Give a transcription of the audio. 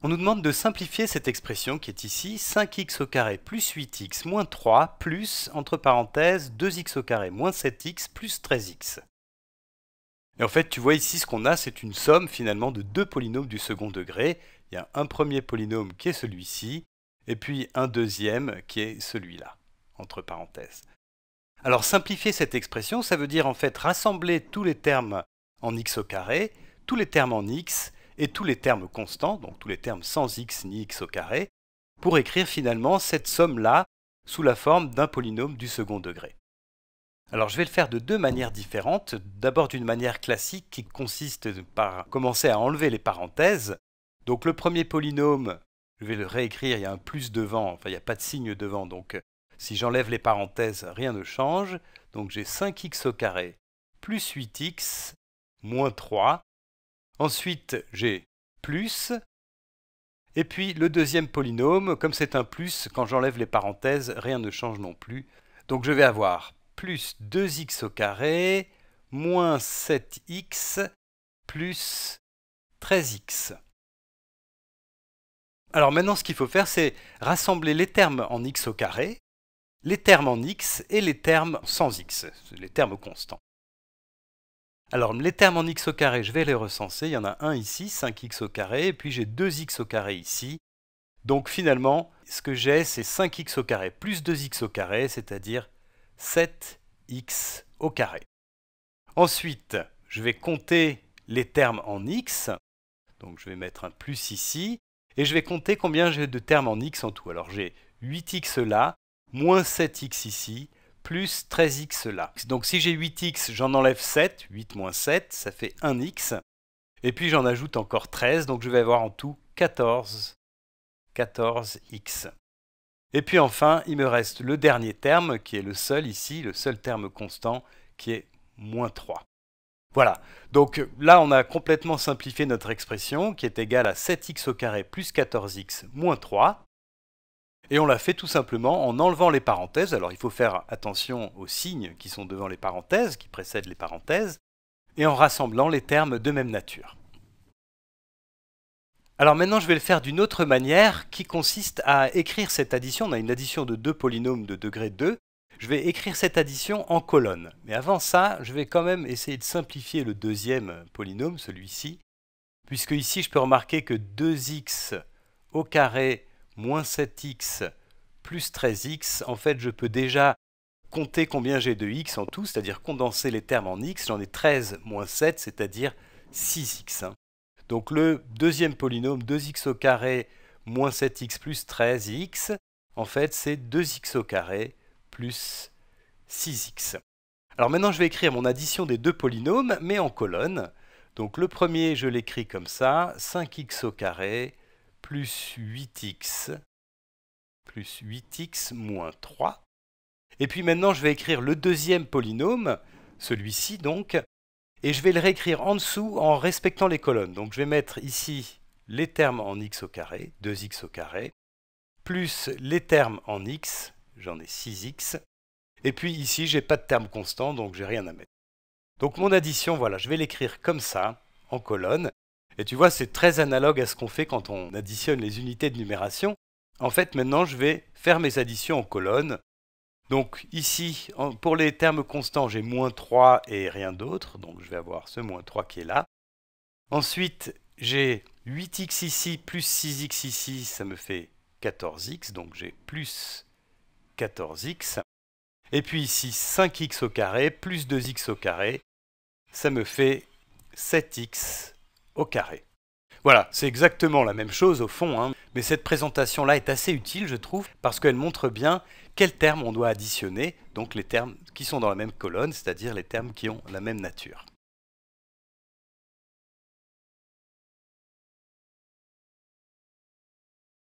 On nous demande de simplifier cette expression qui est ici 5x au carré plus 8x moins 3 plus, entre parenthèses, 2x au carré moins 7x plus 13x. Et en fait, tu vois ici ce qu'on a, c'est une somme finalement de deux polynômes du second degré. Il y a un premier polynôme qui est celui-ci, et puis un deuxième qui est celui-là, entre parenthèses. Alors simplifier cette expression, ça veut dire en fait rassembler tous les termes en x au carré, tous les termes en x, et tous les termes constants, donc tous les termes sans x ni x au carré, pour écrire finalement cette somme-là sous la forme d'un polynôme du second degré. Alors je vais le faire de deux manières différentes. D'abord d'une manière classique qui consiste par commencer à enlever les parenthèses. Donc le premier polynôme, je vais le réécrire, il y a un plus devant, enfin il n'y a pas de signe devant, donc euh, si j'enlève les parenthèses, rien ne change. Donc j'ai 5x au carré plus 8x moins 3 Ensuite, j'ai plus. Et puis le deuxième polynôme, comme c'est un plus, quand j'enlève les parenthèses, rien ne change non plus. Donc je vais avoir plus 2x au carré, moins 7x, plus 13x. Alors maintenant, ce qu'il faut faire, c'est rassembler les termes en x au carré, les termes en x et les termes sans x, les termes constants. Alors les termes en x au carré, je vais les recenser. Il y en a un ici, 5x au carré, et puis j'ai 2x au carré ici. Donc finalement, ce que j'ai, c'est 5x au carré plus 2x au carré, c'est-à-dire 7x au carré. Ensuite, je vais compter les termes en x. Donc je vais mettre un plus ici. Et je vais compter combien j'ai de termes en x en tout. Alors j'ai 8x là, moins 7x ici, plus 13x là. Donc si j'ai 8x, j'en enlève 7, 8 moins 7, ça fait 1x. Et puis j'en ajoute encore 13, donc je vais avoir en tout 14, 14x. Et puis enfin, il me reste le dernier terme, qui est le seul ici, le seul terme constant, qui est moins 3. Voilà, donc là on a complètement simplifié notre expression, qui est égale à 7x au carré plus 14x moins 3. Et on l'a fait tout simplement en enlevant les parenthèses. Alors il faut faire attention aux signes qui sont devant les parenthèses, qui précèdent les parenthèses, et en rassemblant les termes de même nature. Alors maintenant, je vais le faire d'une autre manière qui consiste à écrire cette addition. On a une addition de deux polynômes de degré 2. Je vais écrire cette addition en colonne. Mais avant ça, je vais quand même essayer de simplifier le deuxième polynôme, celui-ci, puisque ici, je peux remarquer que 2x au carré moins 7x plus 13x, en fait je peux déjà compter combien j'ai de x en tout, c'est-à-dire condenser les termes en x, j'en ai 13 moins 7, c'est-à-dire 6x. Donc le deuxième polynôme, 2x au carré moins 7x plus 13x, en fait c'est 2x au carré plus 6x. Alors maintenant je vais écrire mon addition des deux polynômes, mais en colonne. Donc le premier je l'écris comme ça, 5x au carré plus 8x plus 8x moins 3. Et puis maintenant, je vais écrire le deuxième polynôme, celui-ci donc, et je vais le réécrire en dessous en respectant les colonnes. Donc je vais mettre ici les termes en x au carré, 2x au carré, plus les termes en x, j'en ai 6x, et puis ici, j'ai pas de terme constant, donc j'ai rien à mettre. Donc mon addition, voilà, je vais l'écrire comme ça, en colonne, et tu vois, c'est très analogue à ce qu'on fait quand on additionne les unités de numération. En fait, maintenant, je vais faire mes additions en colonnes. Donc ici, pour les termes constants, j'ai moins 3 et rien d'autre. Donc je vais avoir ce moins 3 qui est là. Ensuite, j'ai 8x ici plus 6x ici, ça me fait 14x. Donc j'ai plus 14x. Et puis ici, 5x au carré plus 2x au carré, ça me fait 7x carré. Voilà, c'est exactement la même chose au fond, hein. mais cette présentation-là est assez utile, je trouve, parce qu'elle montre bien quels termes on doit additionner, donc les termes qui sont dans la même colonne, c'est-à-dire les termes qui ont la même nature.